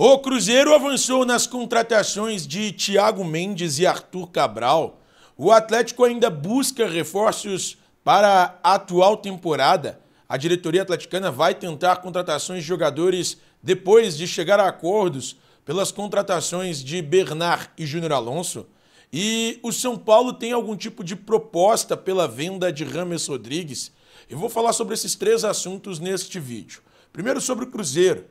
O Cruzeiro avançou nas contratações de Thiago Mendes e Arthur Cabral. O Atlético ainda busca reforços para a atual temporada. A diretoria atleticana vai tentar contratações de jogadores depois de chegar a acordos pelas contratações de Bernard e Júnior Alonso. E o São Paulo tem algum tipo de proposta pela venda de Rames Rodrigues? Eu vou falar sobre esses três assuntos neste vídeo. Primeiro sobre o Cruzeiro.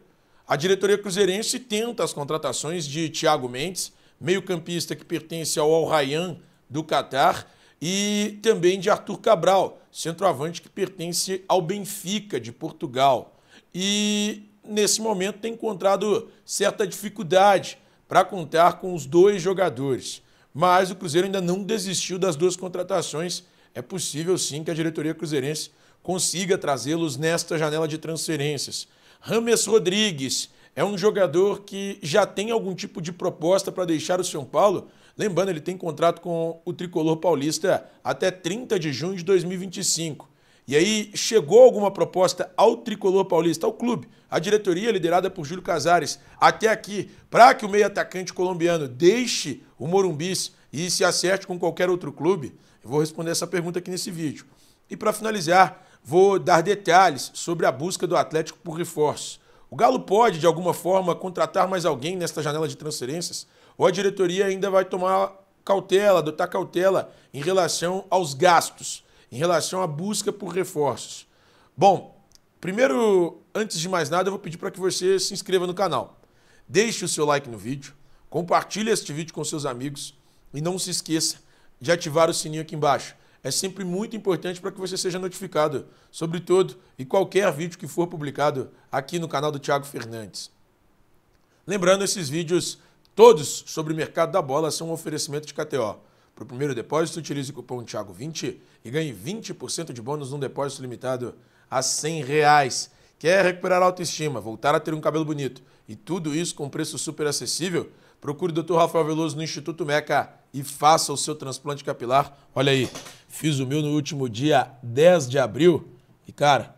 A diretoria cruzeirense tenta as contratações de Thiago Mendes, meio-campista que pertence ao Al Rayyan do Catar, e também de Arthur Cabral, centroavante que pertence ao Benfica de Portugal. E nesse momento tem encontrado certa dificuldade para contar com os dois jogadores. Mas o Cruzeiro ainda não desistiu das duas contratações. É possível sim que a diretoria cruzeirense consiga trazê-los nesta janela de transferências. Rames Rodrigues é um jogador que já tem algum tipo de proposta para deixar o São Paulo. Lembrando, ele tem contrato com o tricolor paulista até 30 de junho de 2025. E aí chegou alguma proposta ao tricolor paulista, ao clube, à diretoria liderada por Júlio Casares, até aqui, para que o meio-atacante colombiano deixe o Morumbis e se acerte com qualquer outro clube? Eu vou responder essa pergunta aqui nesse vídeo. E para finalizar, Vou dar detalhes sobre a busca do Atlético por reforços. O Galo pode, de alguma forma, contratar mais alguém nesta janela de transferências? Ou a diretoria ainda vai tomar cautela, adotar cautela em relação aos gastos, em relação à busca por reforços? Bom, primeiro, antes de mais nada, eu vou pedir para que você se inscreva no canal. Deixe o seu like no vídeo, compartilhe este vídeo com seus amigos e não se esqueça de ativar o sininho aqui embaixo é sempre muito importante para que você seja notificado sobre todo e qualquer vídeo que for publicado aqui no canal do Thiago Fernandes. Lembrando, esses vídeos todos sobre o mercado da bola são um oferecimento de KTO. Para o primeiro depósito, utilize o cupom Thiago20 e ganhe 20% de bônus num depósito limitado a 100 reais. Quer recuperar a autoestima, voltar a ter um cabelo bonito e tudo isso com preço super acessível? Procure o Dr. Rafael Veloso no Instituto Meca e faça o seu transplante capilar. Olha aí, Fiz o meu no último dia 10 de abril e, cara,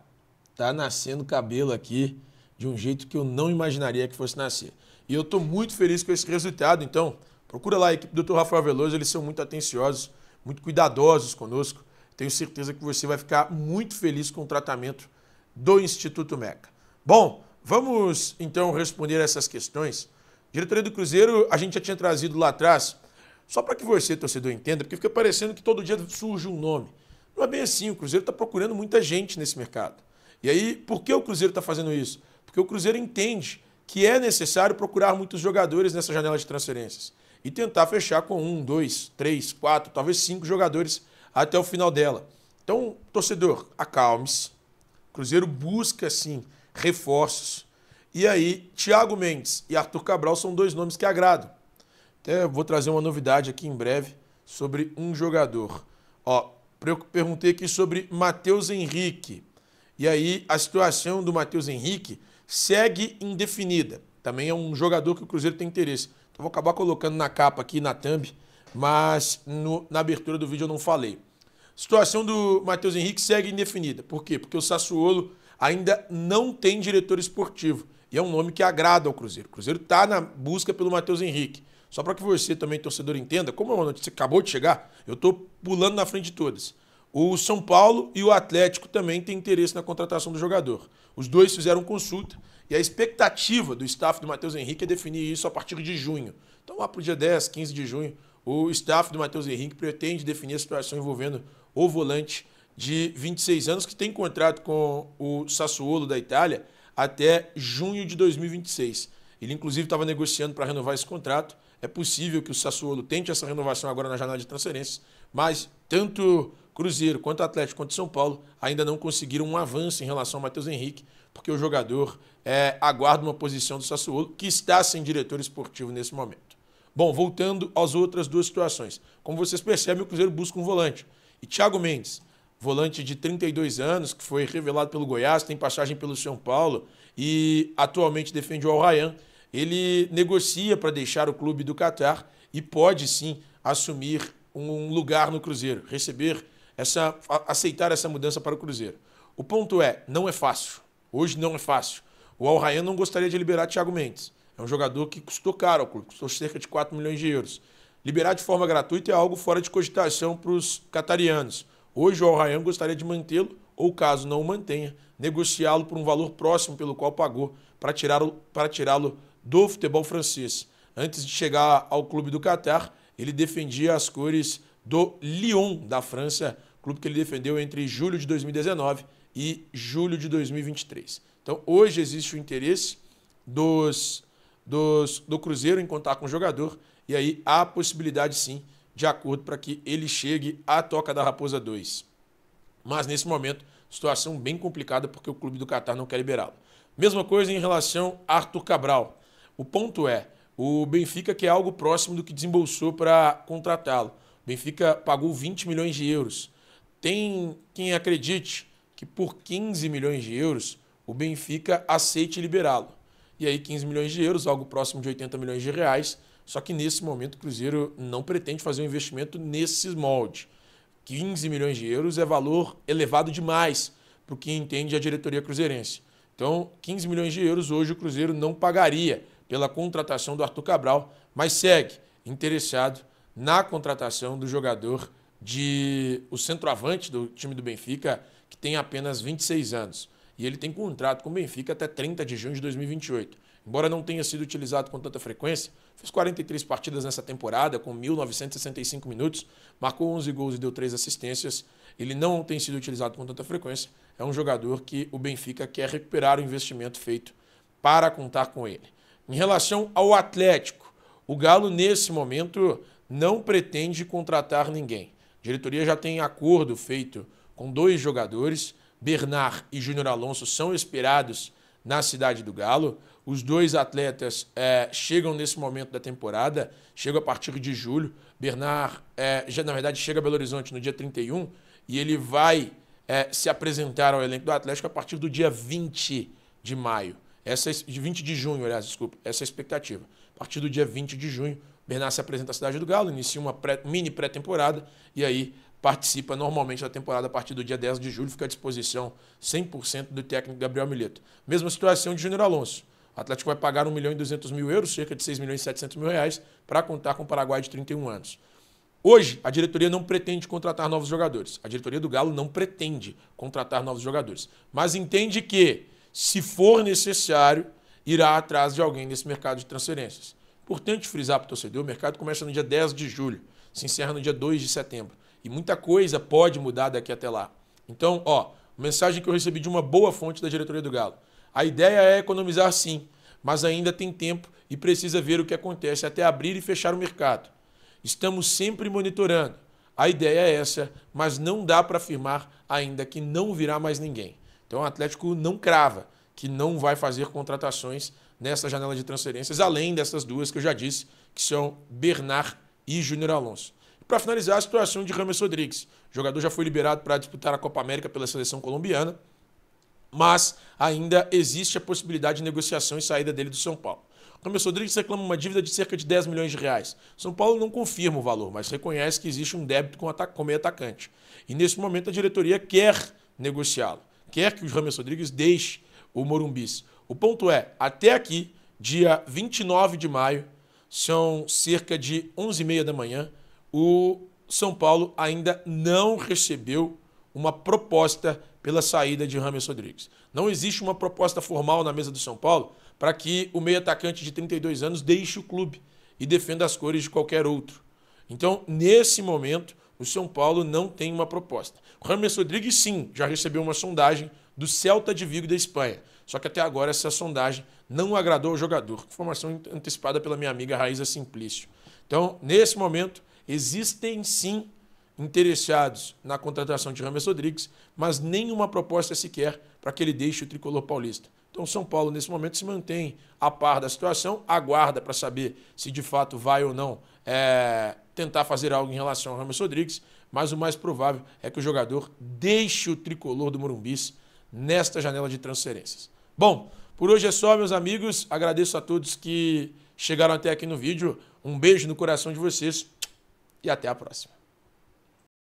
tá nascendo cabelo aqui de um jeito que eu não imaginaria que fosse nascer. E eu estou muito feliz com esse resultado, então procura lá a equipe do Dr. Rafael Veloso, eles são muito atenciosos, muito cuidadosos conosco. Tenho certeza que você vai ficar muito feliz com o tratamento do Instituto Meca. Bom, vamos então responder essas questões. Diretoria do Cruzeiro, a gente já tinha trazido lá atrás só para que você, torcedor, entenda, porque fica parecendo que todo dia surge um nome. Não é bem assim, o Cruzeiro está procurando muita gente nesse mercado. E aí, por que o Cruzeiro está fazendo isso? Porque o Cruzeiro entende que é necessário procurar muitos jogadores nessa janela de transferências e tentar fechar com um, dois, três, quatro, talvez cinco jogadores até o final dela. Então, torcedor, acalme-se. Cruzeiro busca, sim, reforços. E aí, Thiago Mendes e Arthur Cabral são dois nomes que agradam. Até vou trazer uma novidade aqui em breve sobre um jogador. Ó, perguntei aqui sobre Matheus Henrique. E aí a situação do Matheus Henrique segue indefinida. Também é um jogador que o Cruzeiro tem interesse. Então vou acabar colocando na capa aqui, na thumb, mas no, na abertura do vídeo eu não falei. Situação do Matheus Henrique segue indefinida. Por quê? Porque o Sassuolo ainda não tem diretor esportivo. E é um nome que agrada ao Cruzeiro. O Cruzeiro está na busca pelo Matheus Henrique. Só para que você também, torcedor, entenda, como é uma notícia que acabou de chegar, eu estou pulando na frente de todas. O São Paulo e o Atlético também têm interesse na contratação do jogador. Os dois fizeram consulta e a expectativa do staff do Matheus Henrique é definir isso a partir de junho. Então, lá para o dia 10, 15 de junho, o staff do Matheus Henrique pretende definir a situação envolvendo o volante de 26 anos, que tem contrato com o Sassuolo da Itália até junho de 2026. Ele, inclusive, estava negociando para renovar esse contrato é possível que o Sassuolo tente essa renovação agora na janela de transferências, mas tanto Cruzeiro quanto Atlético quanto São Paulo ainda não conseguiram um avanço em relação ao Matheus Henrique, porque o jogador é, aguarda uma posição do Sassuolo, que está sem diretor esportivo nesse momento. Bom, voltando às outras duas situações. Como vocês percebem, o Cruzeiro busca um volante. E Thiago Mendes, volante de 32 anos, que foi revelado pelo Goiás, tem passagem pelo São Paulo e atualmente defende o Al-Rayyan, ele negocia para deixar o clube do Catar e pode sim assumir um lugar no Cruzeiro, receber essa, aceitar essa mudança para o Cruzeiro. O ponto é, não é fácil. Hoje não é fácil. O Al Rayyan não gostaria de liberar Thiago Mendes. É um jogador que custou caro ao clube, custou cerca de 4 milhões de euros. Liberar de forma gratuita é algo fora de cogitação para os catarianos. Hoje o Al Rayyan gostaria de mantê-lo, ou caso não o mantenha, negociá-lo por um valor próximo pelo qual pagou para tirá-lo para tirá-lo do futebol francês. Antes de chegar ao clube do Catar, ele defendia as cores do Lyon da França, clube que ele defendeu entre julho de 2019 e julho de 2023. Então, hoje existe o interesse dos, dos, do Cruzeiro em contar com o jogador, e aí há possibilidade sim de acordo para que ele chegue à Toca da Raposa 2. Mas nesse momento, situação bem complicada porque o clube do Catar não quer liberá-lo. Mesma coisa em relação a Arthur Cabral. O ponto é, o Benfica quer algo próximo do que desembolsou para contratá-lo. O Benfica pagou 20 milhões de euros. Tem quem acredite que por 15 milhões de euros o Benfica aceite liberá-lo. E aí 15 milhões de euros, algo próximo de 80 milhões de reais, só que nesse momento o Cruzeiro não pretende fazer um investimento nesse molde. 15 milhões de euros é valor elevado demais para o que entende a diretoria cruzeirense. Então, 15 milhões de euros hoje o Cruzeiro não pagaria pela contratação do Arthur Cabral, mas segue interessado na contratação do jogador de o centroavante do time do Benfica, que tem apenas 26 anos. E ele tem contrato com o Benfica até 30 de junho de 2028. Embora não tenha sido utilizado com tanta frequência, fez 43 partidas nessa temporada, com 1.965 minutos, marcou 11 gols e deu 3 assistências. Ele não tem sido utilizado com tanta frequência. É um jogador que o Benfica quer recuperar o investimento feito para contar com ele. Em relação ao Atlético, o Galo, nesse momento, não pretende contratar ninguém. A diretoria já tem acordo feito com dois jogadores. Bernard e Júnior Alonso são esperados na cidade do Galo. Os dois atletas é, chegam nesse momento da temporada, chegam a partir de julho. Bernard, é, já, na verdade, chega a Belo Horizonte no dia 31 e ele vai é, se apresentar ao elenco do Atlético a partir do dia 20 de maio. Essa de 20 de junho, aliás, desculpa, essa é a expectativa. A partir do dia 20 de junho, Bernard se apresenta à cidade do Galo, inicia uma pré, mini pré-temporada e aí participa normalmente da temporada a partir do dia 10 de julho, fica à disposição 100% do técnico Gabriel Mileto. Mesma situação de Júnior Alonso. O Atlético vai pagar 1 milhão e 200 mil euros, cerca de 6 milhões e 700 mil reais, para contar com o Paraguai de 31 anos. Hoje, a diretoria não pretende contratar novos jogadores. A diretoria do Galo não pretende contratar novos jogadores, mas entende que se for necessário, irá atrás de alguém nesse mercado de transferências. Importante frisar para o torcedor, o mercado começa no dia 10 de julho, se encerra no dia 2 de setembro. E muita coisa pode mudar daqui até lá. Então, ó, mensagem que eu recebi de uma boa fonte da diretoria do Galo. A ideia é economizar sim, mas ainda tem tempo e precisa ver o que acontece até abrir e fechar o mercado. Estamos sempre monitorando. A ideia é essa, mas não dá para afirmar ainda que não virá mais ninguém. Então o Atlético não crava que não vai fazer contratações nessa janela de transferências, além dessas duas que eu já disse, que são Bernard e Júnior Alonso. E para finalizar, a situação de Rame Rodrigues. O jogador já foi liberado para disputar a Copa América pela seleção colombiana, mas ainda existe a possibilidade de negociação e saída dele do São Paulo. Rame Rodrigues reclama uma dívida de cerca de 10 milhões de reais. São Paulo não confirma o valor, mas reconhece que existe um débito com o meio atacante. E nesse momento a diretoria quer negociá-lo quer que o James Rodrigues deixe o Morumbis. O ponto é, até aqui, dia 29 de maio, são cerca de 11h30 da manhã, o São Paulo ainda não recebeu uma proposta pela saída de Rames Rodrigues. Não existe uma proposta formal na mesa do São Paulo para que o meio atacante de 32 anos deixe o clube e defenda as cores de qualquer outro. Então, nesse momento, o São Paulo não tem uma proposta. O Rames Rodrigues, sim, já recebeu uma sondagem do Celta de Vigo da Espanha. Só que até agora essa sondagem não agradou ao jogador. Informação antecipada pela minha amiga Raíza Simplício. Então, nesse momento, existem sim interessados na contratação de Rames Rodrigues, mas nenhuma proposta sequer para que ele deixe o tricolor paulista. Então, São Paulo, nesse momento, se mantém a par da situação, aguarda para saber se de fato vai ou não é, tentar fazer algo em relação ao Ramos Rodrigues, mas o mais provável é que o jogador deixe o tricolor do Morumbis nesta janela de transferências. Bom, por hoje é só, meus amigos. Agradeço a todos que chegaram até aqui no vídeo. Um beijo no coração de vocês e até a próxima.